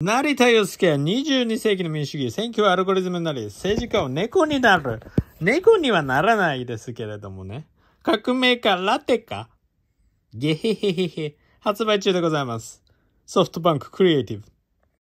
成田祐介は22世紀の民主主義、選挙はアルゴリズムになり、政治家は猫になる。猫にはならないですけれどもね。革命家ラテかゲヘヘヘヘ。発売中でございます。ソフトバンククリエイティブ。